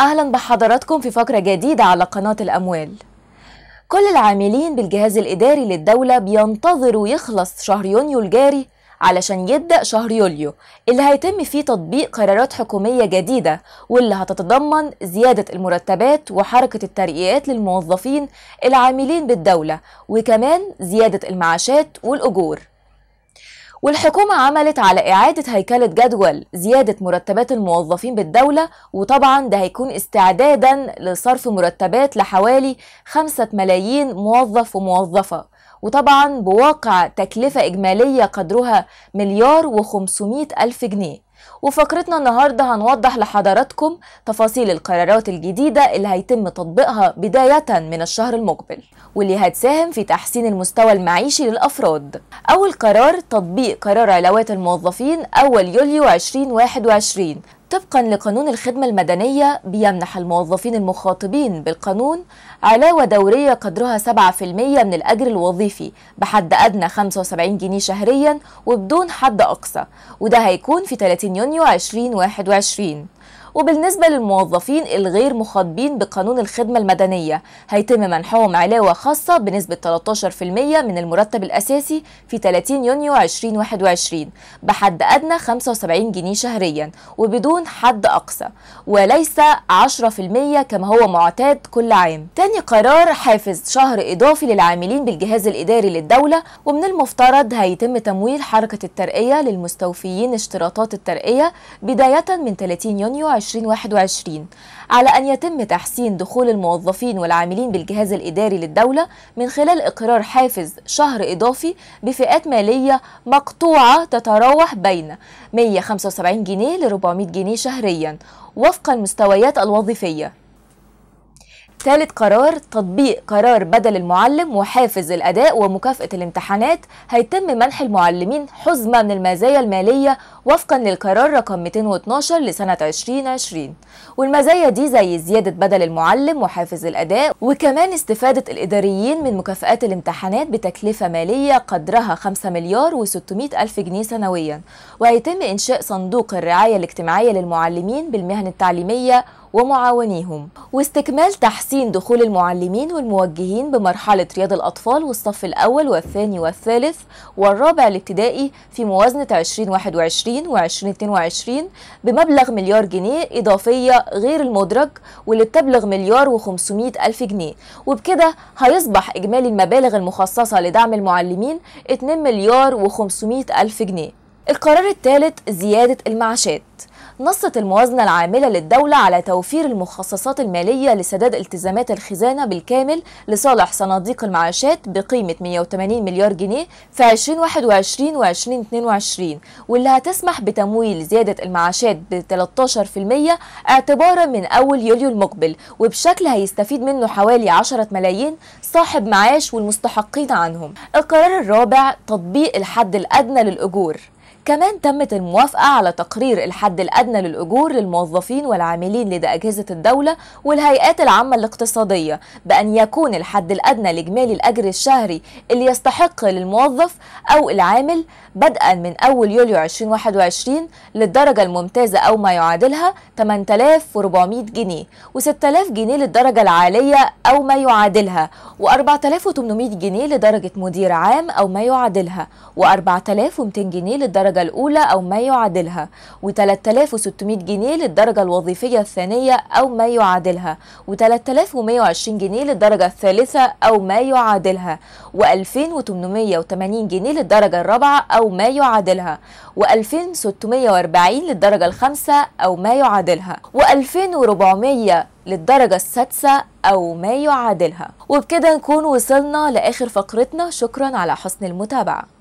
أهلا بحضراتكم في فقرة جديدة على قناة الأموال كل العاملين بالجهاز الإداري للدولة بينتظروا يخلص شهر يونيو الجاري علشان يبدأ شهر يوليو اللي هيتم فيه تطبيق قرارات حكومية جديدة واللي هتتضمن زيادة المرتبات وحركة الترقيات للموظفين العاملين بالدولة وكمان زيادة المعاشات والأجور والحكومة عملت على إعادة هيكلة جدول زيادة مرتبات الموظفين بالدولة وطبعا ده هيكون استعدادا لصرف مرتبات لحوالي خمسة ملايين موظف وموظفة وطبعا بواقع تكلفة إجمالية قدرها مليار وخمسمائة ألف جنيه وفقرتنا النهاردة هنوضح لحضراتكم تفاصيل القرارات الجديدة اللي هيتم تطبيقها بداية من الشهر المقبل واللي هتساهم في تحسين المستوى المعيشي للأفراد أول قرار تطبيق قرار علاوات الموظفين أول يوليو 2021 طبقا لقانون الخدمة المدنية بيمنح الموظفين المخاطبين بالقانون علاوة دورية قدرها 7% من الأجر الوظيفي بحد أدنى 75 جنيه شهريا وبدون حد أقصى وده هيكون في 30 يونيو 2021 وبالنسبة للموظفين الغير مخاطبين بقانون الخدمة المدنية هيتم منحهم علاوة خاصة بنسبة 13% من المرتب الأساسي في 30 يونيو 2021 بحد أدنى 75 جنيه شهريا وبدون حد أقصى وليس 10% كما هو معتاد كل عام تاني قرار حافز شهر إضافي للعاملين بالجهاز الإداري للدولة ومن المفترض هيتم تمويل حركة الترقية للمستوفيين اشتراطات الترقية بداية من 30 يونيو 2021 2021 على أن يتم تحسين دخول الموظفين والعاملين بالجهاز الإداري للدولة من خلال إقرار حافز شهر إضافي بفئات مالية مقطوعة تتراوح بين 175 جنيه ل 400 جنيه شهريا وفق المستويات الوظيفية ثالث قرار تطبيق قرار بدل المعلم وحافز الأداء ومكافأة الامتحانات هيتم منح المعلمين حزمة من المزايا المالية وفقا للقرار رقم 212 لسنة 2020 والمزايا دي زي زيادة بدل المعلم وحافز الأداء وكمان استفادة الإداريين من مكافآت الامتحانات بتكلفة مالية قدرها 5 مليار و600 ألف جنيه سنويا وهيتم إنشاء صندوق الرعاية الاجتماعية للمعلمين بالمهن التعليمية ومعاونيهم واستكمال تحسين دخول المعلمين والموجهين بمرحلة رياض الأطفال والصف الأول والثاني والثالث والرابع الابتدائي في موازنة 2021 و2022 بمبلغ مليار جنيه إضافية غير المدرج واللي بتبلغ مليار و500 ألف جنيه وبكده هيصبح إجمالي المبالغ المخصصة لدعم المعلمين 2 مليار و500 ألف جنيه القرار الثالث زيادة المعاشات نصت الموازنة العاملة للدولة على توفير المخصصات المالية لسداد التزامات الخزانة بالكامل لصالح صناديق المعاشات بقيمة 180 مليار جنيه في 2021 و 2022 واللي هتسمح بتمويل زيادة المعاشات ب 13% اعتبارا من أول يوليو المقبل وبشكل هيستفيد منه حوالي 10 ملايين صاحب معاش والمستحقين عنهم القرار الرابع تطبيق الحد الأدنى للأجور كمان تمت الموافقة على تقرير الحد الأدنى للأجور للموظفين والعاملين لدى أجهزة الدولة والهيئات العامة الاقتصادية بأن يكون الحد الأدنى لإجمالي الأجر الشهري اللي يستحق للموظف أو العامل بدءا من أول يوليو 2021 للدرجة الممتازة أو ما يعادلها 8400 جنيه و6000 جنيه للدرجة العالية أو ما يعادلها و4800 جنيه لدرجة مدير عام أو ما يعادلها و4200 جنيه للدرجة للدرجة الأولى أو ما يعادلها و3600 جنيه للدرجة الوظيفية الثانية أو ما يعادلها و3120 جنيه للدرجة الثالثة أو ما يعادلها و2880 جنيه للدرجة الرابعة أو ما يعادلها و2640 للدرجة الخامسة أو ما يعادلها و2400 للدرجة السادسة أو ما يعادلها وبكده نكون وصلنا لآخر فقرتنا شكرا على حسن المتابعة